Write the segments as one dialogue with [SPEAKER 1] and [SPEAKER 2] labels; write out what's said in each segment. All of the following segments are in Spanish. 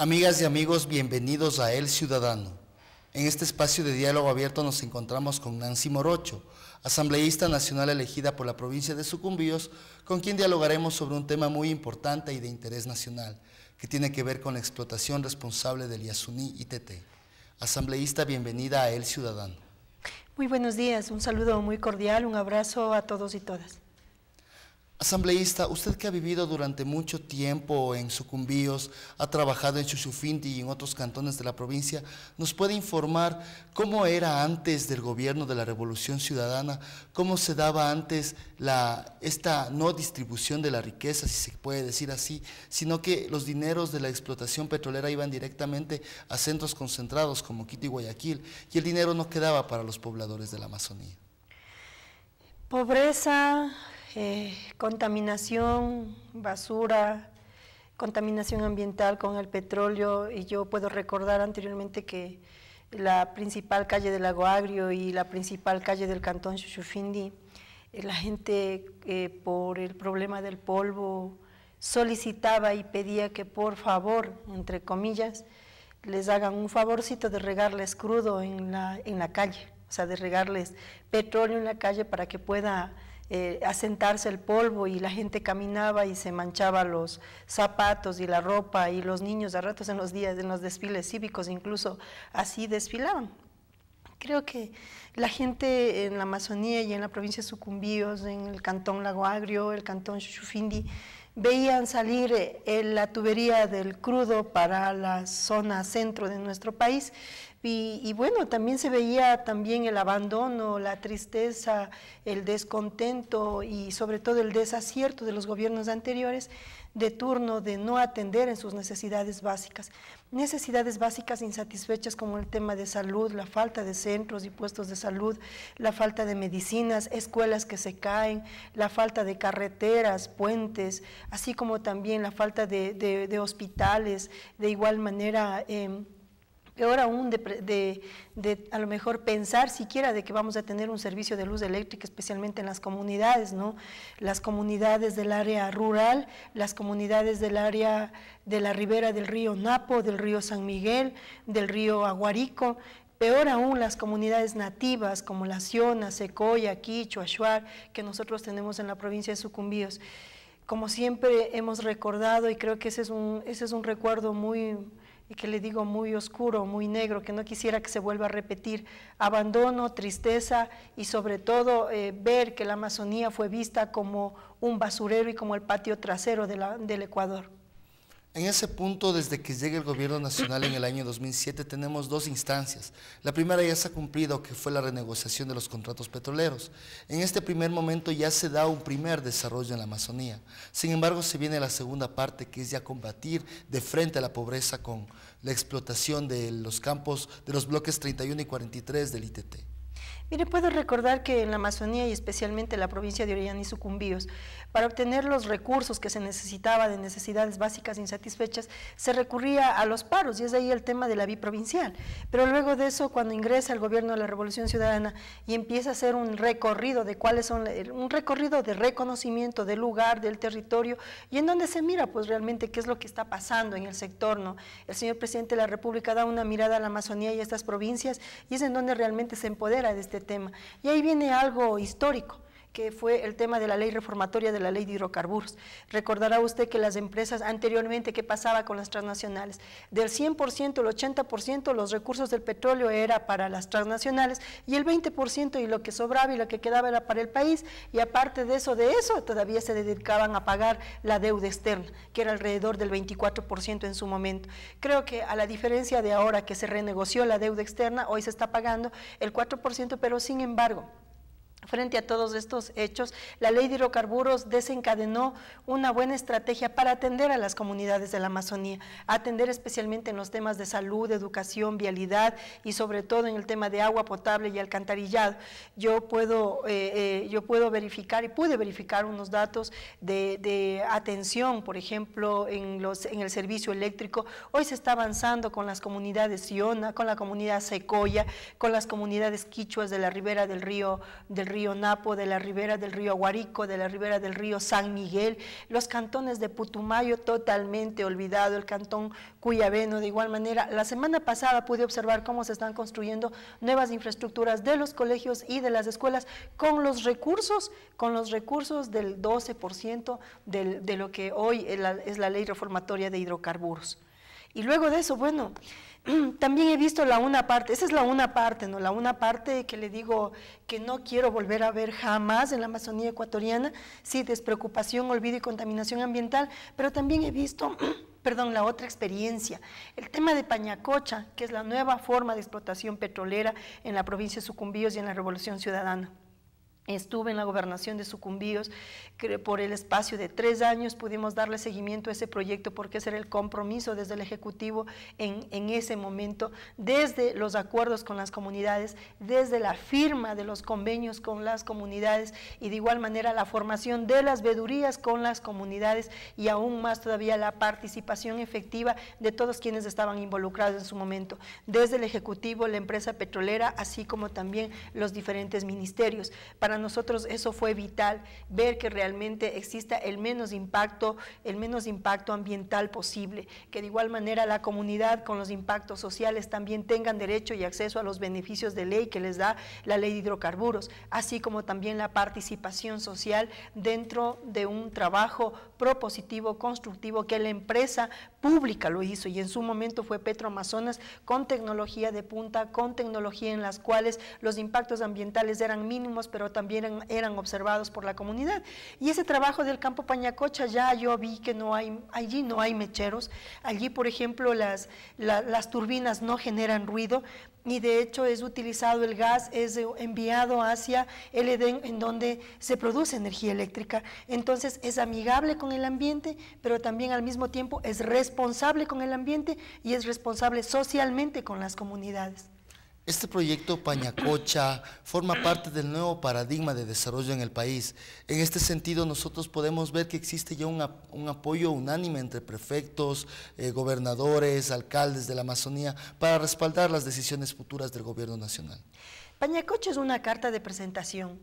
[SPEAKER 1] Amigas y amigos, bienvenidos a El Ciudadano. En este espacio de diálogo abierto nos encontramos con Nancy Morocho, asambleísta nacional elegida por la provincia de Sucumbíos, con quien dialogaremos sobre un tema muy importante y de interés nacional, que tiene que ver con la explotación responsable del Yasuní ITT. Asambleísta, bienvenida a El Ciudadano.
[SPEAKER 2] Muy buenos días, un saludo muy cordial, un abrazo a todos y todas.
[SPEAKER 1] Asambleísta, usted que ha vivido durante mucho tiempo en Sucumbíos, ha trabajado en Chuchufindi y en otros cantones de la provincia, ¿nos puede informar cómo era antes del gobierno de la Revolución Ciudadana? ¿Cómo se daba antes esta no distribución de la riqueza, si se puede decir así, sino que los dineros de la explotación petrolera iban directamente a centros concentrados como Quito y Guayaquil y el dinero no quedaba para los pobladores de la Amazonía?
[SPEAKER 2] Pobreza, eh, contaminación, basura, contaminación ambiental con el petróleo y yo puedo recordar anteriormente que la principal calle del Lago Agrio y la principal calle del Cantón Chuchufindi, eh, la gente eh, por el problema del polvo solicitaba y pedía que por favor, entre comillas, les hagan un favorcito de regarles crudo en la, en la calle, o sea, de regarles petróleo en la calle para que pueda eh, asentarse el polvo y la gente caminaba y se manchaba los zapatos y la ropa y los niños a ratos en los días, en los desfiles cívicos incluso así desfilaban. Creo que la gente en la Amazonía y en la provincia de Sucumbíos, en el cantón Lago Agrio, el cantón Chuchufindi, veían salir eh, la tubería del crudo para la zona centro de nuestro país y, bueno, también se veía también el abandono, la tristeza, el descontento y sobre todo el desacierto de los gobiernos anteriores de turno de no atender en sus necesidades básicas necesidades básicas insatisfechas como el tema de salud, la falta de centros y puestos de salud, la falta de medicinas, escuelas que se caen, la falta de carreteras, puentes, así como también la falta de, hospitales, de igual manera... Em, peor aún de, a lo mejor pensar siquiera de que vamos a tener un servicio de luz eléctrica, especialmente en las comunidades, ¿no? Las comunidades del área rural, las comunidades del área de la ribera del río Napo, del río San Miguel, del río Aguarico, Peor aún las comunidades nativas como La Siona, Secoya, Quichua, Shuar, que nosotros tenemos en la provincia de Sucumbíos. Como siempre hemos recordado, y creo que ese es un, ese es un recuerdo muy, y que le digo muy oscuro, muy negro, que no quisiera que se vuelva a repetir, abandono, tristeza y sobre todo eh, ver que la Amazonía fue vista como un basurero y como el patio trasero del Ecuador.
[SPEAKER 1] En ese punto, desde que llega el gobierno nacional en el año 2007, tenemos dos instancias. La primera ya se ha cumplido, que fue la renegociación de los contratos petroleros. En este primer momento ya se da un primer desarrollo en la Amazonía. Sin embargo, se viene la segunda parte, que es ya combatir de frente a la pobreza con la explotación de los campos, de los bloques 31 y 43 del ITT.
[SPEAKER 2] Mire, puedo recordar que en la Amazonía y especialmente la provincia de Orellana y Sucumbíos, para obtener los recursos que se necesitaba de necesidades básicas e insatisfechas, se recurría a los paros y es ahí el tema de la provincial. Pero luego de eso, cuando ingresa el gobierno de la Revolución Ciudadana y empieza a hacer un recorrido de cuáles son, eh, un recorrido de reconocimiento del lugar, del territorio y en donde se mira pues realmente qué es lo que está pasando en el sector. ¿no? El señor presidente de la República da una mirada a la Amazonía y a estas provincias y es en donde realmente se empodera de este tema. Y ahí viene algo histórico que fue el tema de la ley reformatoria de la ley de hidrocarburos. Recordará usted que las empresas anteriormente, ¿qué pasaba con las transnacionales? Del 100%, el 80% los recursos del petróleo era para las transnacionales y el 20% y lo que sobraba y lo que quedaba era para el país y aparte de eso, de eso todavía se dedicaban a pagar la deuda externa, que era alrededor del 24% en su momento. Creo que a la diferencia de ahora que se renegoció la deuda externa, hoy se está pagando el 4%, pero sin embargo, Frente a todos estos hechos, la ley de hidrocarburos desencadenó una buena estrategia para atender a las comunidades de la Amazonía, atender especialmente en los temas de salud, educación, vialidad y sobre todo en el tema de agua potable y alcantarillado. Yo puedo, eh, eh, yo puedo verificar y pude verificar unos datos de, atención, por ejemplo, en, los, en el servicio eléctrico. Hoy se está avanzando con las comunidades Siona, con la comunidad Secoya, con las comunidades quichuas de la ribera del río del río Napo, de la ribera del río Aguarico, de la ribera del río San Miguel, los cantones de Putumayo totalmente olvidado, el cantón Cuyabeno de igual manera. La semana pasada pude observar cómo se están construyendo nuevas infraestructuras de los colegios y de las escuelas con los recursos, con los recursos del 12% de lo que hoy es la ley reformatoria de hidrocarburos. Y luego de eso, bueno, Mm, también he visto la una parte, esa es la una parte, ¿no? La una parte que le digo que no quiero volver a ver jamás en la Amazonía ecuatoriana, sí, despreocupación, olvido y contaminación ambiental, pero también he visto perdón, la otra experiencia, el tema de Pañacocha, que es la nueva forma de explotación petrolera en la provincia de Sucumbíos y en la Revolución Ciudadana. Estuve en la gobernación de Sucumbíos por el espacio de tres años, pudimos darle seguimiento a ese proyecto porque ese era el compromiso desde el Ejecutivo en, en, ese momento, desde los acuerdos con las comunidades, desde la firma de los convenios con las comunidades y de igual manera la formación de las vedurías con las comunidades y aún más todavía la participación efectiva de todos quienes estaban involucrados en su momento, desde el Ejecutivo, la empresa petrolera, así como también los diferentes ministerios para nosotros eso fue vital, ver que realmente exista el menos impacto, el menos impacto ambiental posible, que de igual manera la comunidad con los impactos sociales también tengan derecho y acceso a los beneficios de ley que les da la ley de hidrocarburos, así como también la participación social dentro de un trabajo propositivo, constructivo, que la empresa pública lo hizo y en su momento fue Petro Amazonas con tecnología de punta, con tecnología en las cuales los impactos ambientales eran mínimos, pero también también eran, observados por la comunidad. Y ese trabajo del campo Pañacocha ya yo vi que no hay, allí no hay mecheros, allí por ejemplo las, las turbinas no generan ruido y de hecho es utilizado el gas, es enviado hacia el Edén en donde se produce energía eléctrica. Entonces es amigable con el ambiente, pero también al mismo tiempo es responsable con el ambiente y es responsable socialmente con las comunidades.
[SPEAKER 1] Este proyecto Pañacocha forma parte del nuevo paradigma de desarrollo en el país. En este sentido, nosotros podemos ver que existe ya un, apoyo unánime entre prefectos, eh, gobernadores, alcaldes de la Amazonía para respaldar las decisiones futuras del gobierno nacional.
[SPEAKER 2] Pañacocha es una carta de presentación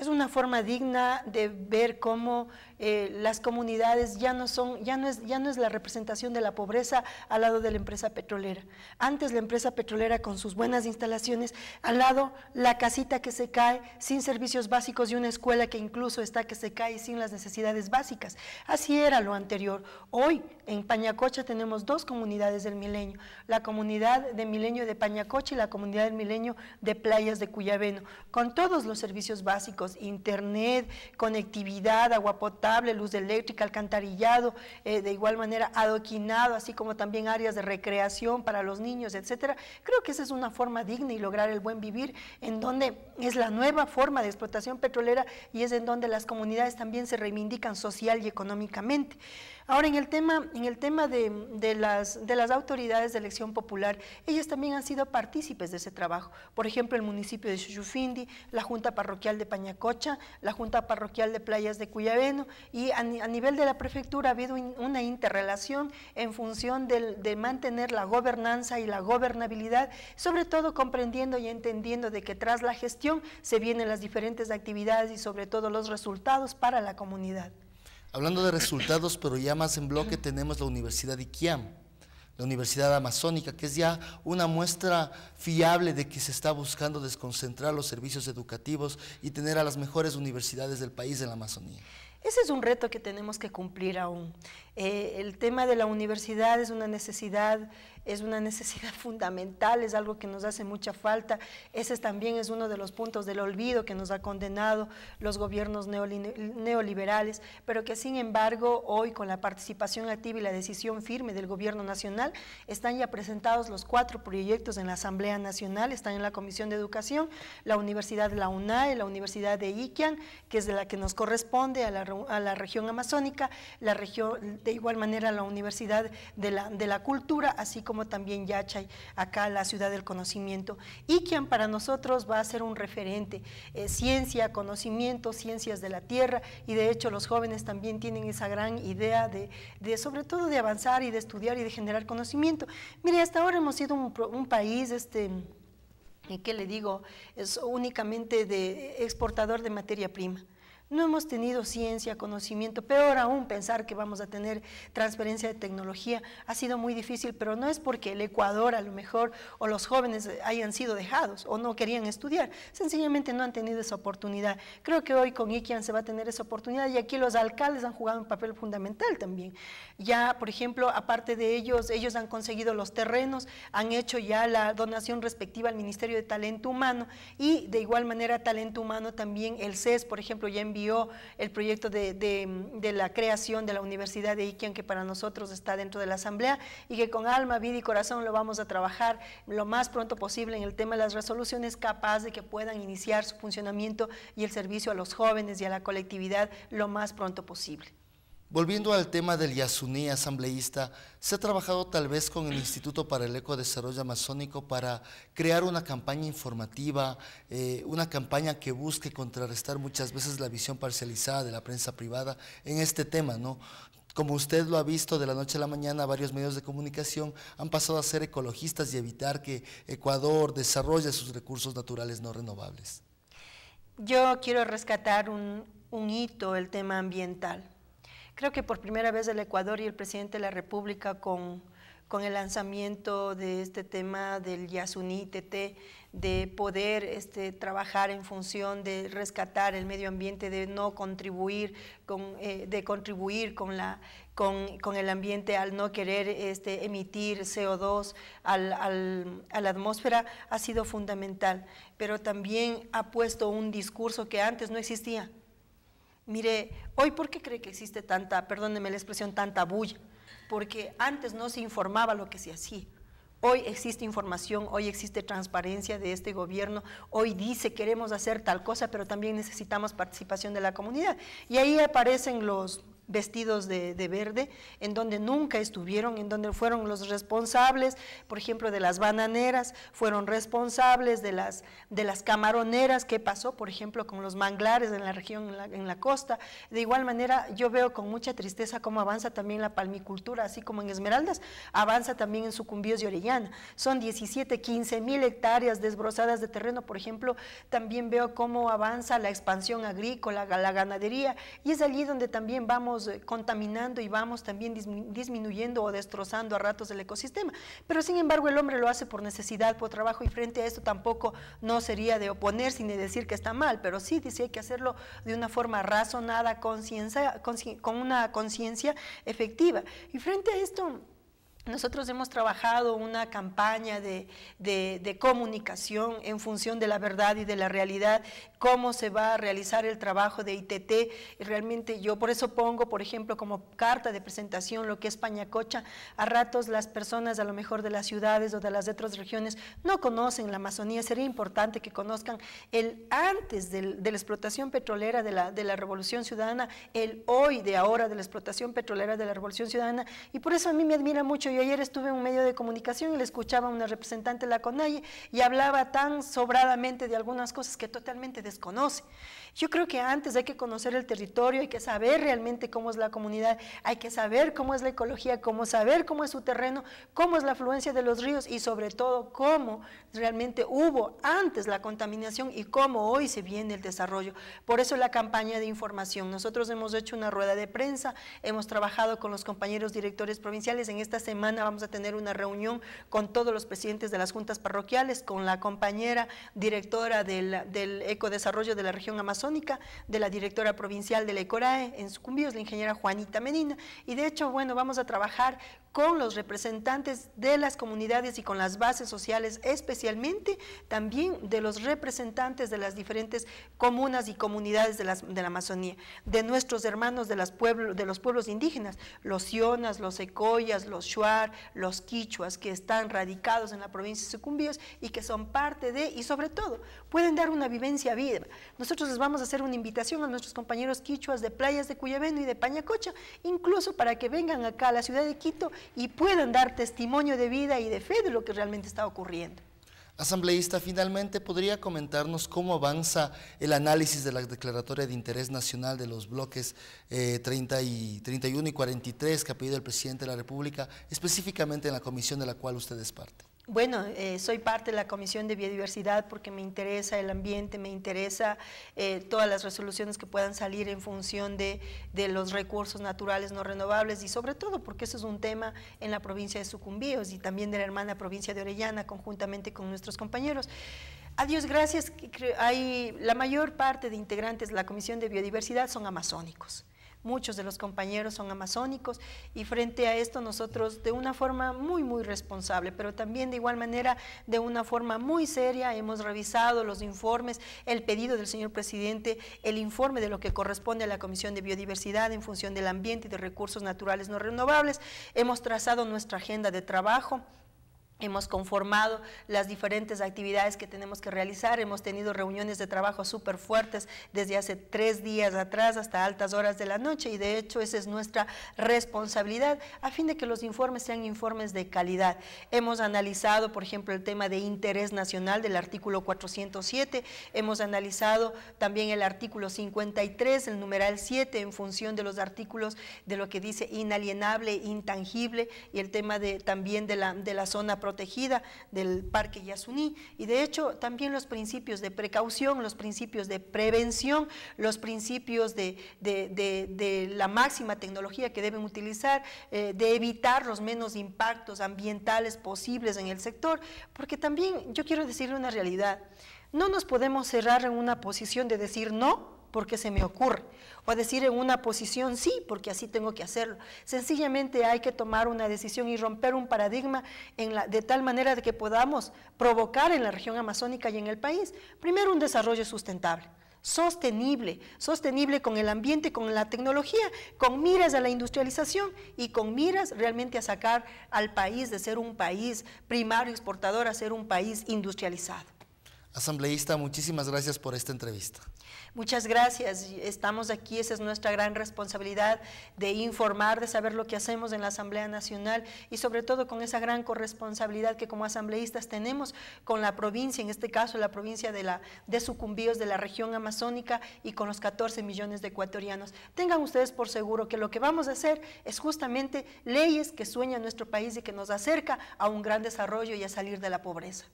[SPEAKER 2] es una forma digna de ver cómo eh, las comunidades ya no son, ya no es, ya no es la representación de la pobreza al lado de la empresa petrolera. Antes la empresa petrolera con sus buenas instalaciones, al lado la casita que se cae sin servicios básicos y una escuela que incluso está que se cae sin las necesidades básicas. Así era lo anterior. Hoy en Pañacocha tenemos dos comunidades del milenio, la comunidad de milenio de Pañacocha y la comunidad del milenio de Playas de Cuyabeno, con todos los servicios básicos internet, conectividad, agua potable, luz eléctrica, alcantarillado, eh, de igual manera adoquinado, así como también áreas de recreación para los niños, etcétera. Creo que esa es una forma digna y lograr el buen vivir, en donde es la nueva forma de explotación petrolera y es en donde las comunidades también se reivindican social y económicamente. Ahora, en el tema, en el tema de, las, autoridades de elección popular, ellas también han sido partícipes de ese trabajo. Por ejemplo, el municipio de Chuyufindi, la Junta Parroquial de Pañacocha, la Junta Parroquial de Playas de Cuyabeno, y a, nivel de la prefectura ha habido una interrelación en función de mantener la gobernanza y la gobernabilidad, sobre todo comprendiendo y entendiendo de que tras la gestión se vienen las diferentes actividades y sobre todo los resultados para la comunidad.
[SPEAKER 1] Hablando de resultados, pero ya más en bloque, tenemos la Universidad de Iquiam, la Universidad Amazónica, que es ya una muestra fiable de que se está buscando desconcentrar los servicios educativos y tener a las mejores universidades del país en la Amazonía.
[SPEAKER 2] Ese es un reto que tenemos que cumplir aún. Eh, el tema de la universidad es una necesidad es una necesidad fundamental, es algo que nos hace mucha falta. Ese también es uno de los puntos del olvido que nos ha condenado los gobiernos neoliberales, pero que sin embargo hoy con la participación activa y la decisión firme del gobierno nacional están ya presentados los cuatro proyectos en la Asamblea Nacional, están en la Comisión de Educación, la Universidad de la UNAE, la Universidad de Iquian, que es de la que nos corresponde a la, a la región amazónica, la región de igual manera la Universidad de la, de la Cultura, así como también Yachay, acá la ciudad del conocimiento, y quien para nosotros va a ser un referente, eh, ciencia, conocimiento, ciencias de la tierra, y de hecho los jóvenes también tienen esa gran idea de, sobre todo de avanzar y de estudiar y de generar conocimiento. Mire, hasta ahora hemos sido un, país, este, ¿qué le digo? Es únicamente de exportador de materia prima. No hemos tenido ciencia, conocimiento, peor aún pensar que vamos a tener transferencia de tecnología. Ha sido muy difícil, pero no es porque el Ecuador a lo mejor o los jóvenes hayan sido dejados o no querían estudiar. Sencillamente no han tenido esa oportunidad. Creo que hoy con Ikean se va a tener esa oportunidad y aquí los alcaldes han jugado un papel fundamental también. Ya, por ejemplo, aparte de ellos, ellos han conseguido los terrenos, han hecho ya la donación respectiva al Ministerio de Talento Humano y de igual manera Talento Humano también el CES, por ejemplo, ya envió el proyecto de, la creación de la Universidad de Iquian, que para nosotros está dentro de la Asamblea, y que con alma, vida y corazón lo vamos a trabajar lo más pronto posible en el tema de las resoluciones, capaz de que puedan iniciar su funcionamiento y el servicio a los jóvenes y a la colectividad lo más pronto posible.
[SPEAKER 1] Volviendo al tema del Yasuní asambleísta, se ha trabajado tal vez con el Instituto para el Eco Desarrollo Amazónico para crear una campaña informativa, eh, una campaña que busque contrarrestar muchas veces la visión parcializada de la prensa privada en este tema, ¿no? Como usted lo ha visto, de la noche a la mañana varios medios de comunicación han pasado a ser ecologistas y evitar que Ecuador desarrolle sus recursos naturales no renovables.
[SPEAKER 2] Yo quiero rescatar un hito, el tema ambiental creo que por primera vez el Ecuador y el presidente de la República con, el lanzamiento de este tema del Yasuní TT, de poder este, trabajar en función de rescatar el medio ambiente, de no contribuir con, eh, de contribuir con la con, el ambiente al no querer este, emitir CO2 a la atmósfera ha sido fundamental, pero también ha puesto un discurso que antes no existía Mire, hoy, ¿por qué cree que existe tanta, perdónenme la expresión, tanta bulla? Porque antes no se informaba lo que se hacía. Hoy existe información, hoy existe transparencia de este gobierno, hoy dice queremos hacer tal cosa, pero también necesitamos participación de la comunidad. Y ahí aparecen los vestidos de, verde, en donde nunca estuvieron, en donde fueron los responsables, por ejemplo, de las bananeras, fueron responsables de las, de las camaroneras, qué pasó, por ejemplo, con los manglares en la región, en la, en la costa. De igual manera, yo veo con mucha tristeza cómo avanza también la palmicultura, así como en Esmeraldas, avanza también en Sucumbíos y Orellana. Son 17, 15 mil hectáreas desbrozadas de terreno, por ejemplo, también veo cómo avanza la expansión agrícola, la ganadería, y es allí donde también vamos eh, contaminando y vamos también disminuyendo o destrozando a ratos el ecosistema. Pero sin embargo el hombre lo hace por necesidad, por trabajo y frente a esto tampoco no sería de oponerse ni decir que está mal, pero sí dice hay que hacerlo de una forma razonada, conciencia, con una conciencia efectiva. Y frente a esto... Nosotros hemos trabajado una campaña de, de, de, comunicación en función de la verdad y de la realidad cómo se va a realizar el trabajo de ITT. Y realmente yo por eso pongo, por ejemplo, como carta de presentación lo que es Pañacocha. A ratos las personas a lo mejor de las ciudades o de las otras regiones no conocen la Amazonía. Sería importante que conozcan el antes de la explotación petrolera de la, de la Revolución Ciudadana, el hoy de ahora de la explotación petrolera de la Revolución Ciudadana. Y por eso a mí me admira mucho. Yo ayer estuve en un medio de comunicación y le escuchaba a una representante de la CONAIE y hablaba tan sobradamente de algunas cosas que totalmente desconoce. Yo creo que antes hay que conocer el territorio, hay que saber realmente cómo es la comunidad, hay que saber cómo es la ecología, cómo saber cómo es su terreno, cómo es la afluencia de los ríos y sobre todo cómo realmente hubo antes la contaminación y cómo hoy se viene el desarrollo. Por eso la campaña de información. Nosotros hemos hecho una rueda de prensa, hemos trabajado con los compañeros directores provinciales. En esta semana vamos a tener una reunión con todos los presidentes de las juntas parroquiales, con la compañera directora del, ecodesarrollo de la región Amazon de la directora provincial de la ECORAE en Sucumbíos, la ingeniera Juanita Medina. Y de hecho, bueno, vamos a trabajar con los representantes de las comunidades y con las bases sociales, especialmente también de los representantes de las diferentes comunas y comunidades de, de la Amazonía, de nuestros hermanos de, las pueblo, de los pueblos indígenas, los sionas, los secoyas, los shuar, los quichuas, que están radicados en la provincia de Sucumbíos y que son parte de, y sobre todo, pueden dar una vivencia viva. Nosotros les vamos a hacer una invitación a nuestros compañeros quichuas de playas de Cuyabeno y de Pañacocha, incluso para que vengan acá a la ciudad de Quito y puedan dar testimonio de vida y de fe de lo que realmente está ocurriendo.
[SPEAKER 1] Asambleísta, finalmente, ¿podría comentarnos cómo avanza el análisis de la declaratoria de interés nacional de los bloques 30 eh, y, 31 y 43 que ha pedido el presidente de la República, específicamente en la comisión de la cual usted es parte?
[SPEAKER 2] Bueno, eh, soy parte de la Comisión de Biodiversidad porque me interesa el ambiente, me interesa eh, todas las resoluciones que puedan salir en función de, los recursos naturales no renovables y sobre todo porque eso es un tema en la provincia de Sucumbíos y también de la hermana provincia de Orellana conjuntamente con nuestros compañeros. Adiós, gracias, hay, la mayor parte de integrantes de la Comisión de Biodiversidad son amazónicos muchos de los compañeros son amazónicos y frente a esto nosotros de una forma muy, muy responsable, pero también de igual manera de una forma muy seria hemos revisado los informes, el pedido del señor presidente, el informe de lo que corresponde a la Comisión de Biodiversidad en función del ambiente y de recursos naturales no renovables, hemos trazado nuestra agenda de trabajo, Hemos conformado las diferentes actividades que tenemos que realizar, hemos tenido reuniones de trabajo súper fuertes desde hace tres días atrás hasta altas horas de la noche y de hecho esa es nuestra responsabilidad a fin de que los informes sean informes de calidad. Hemos analizado, por ejemplo, el tema de interés nacional del artículo 407, hemos analizado también el artículo 53, el numeral 7, en función de los artículos de lo que dice inalienable, intangible y el tema de, también de la, de la zona protegida del Parque Yasuní. Y de hecho, también los principios de precaución, los principios de prevención, los principios de, la máxima tecnología que deben utilizar, eh, de evitar los menos impactos ambientales posibles en el sector, porque también yo quiero decirle una realidad. No nos podemos cerrar en una posición de decir no porque se me ocurre, o decir en una posición sí, porque así tengo que hacerlo. Sencillamente hay que tomar una decisión y romper un paradigma de tal manera de que podamos provocar en la región amazónica y en el país, primero un desarrollo sustentable sostenible, sostenible con el ambiente, con la tecnología, con miras a la industrialización y con miras realmente a sacar al país de ser un país primario exportador a ser un país industrializado.
[SPEAKER 1] Asambleísta, muchísimas gracias por esta entrevista.
[SPEAKER 2] Muchas gracias. Estamos aquí, esa es nuestra gran responsabilidad de informar, de saber lo que hacemos en la Asamblea Nacional y sobre todo con esa gran corresponsabilidad que como asambleístas tenemos con la provincia, en este caso la provincia de, la, de Sucumbíos, de la región amazónica y con los 14 millones de ecuatorianos. Tengan ustedes por seguro que lo que vamos a hacer es justamente leyes que sueña nuestro país y que nos acerca a un gran desarrollo y a salir de la pobreza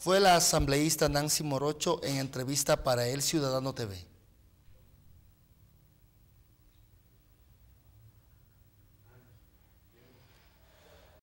[SPEAKER 1] fue la asambleísta Nancy Morocho en entrevista para El Ciudadano TV.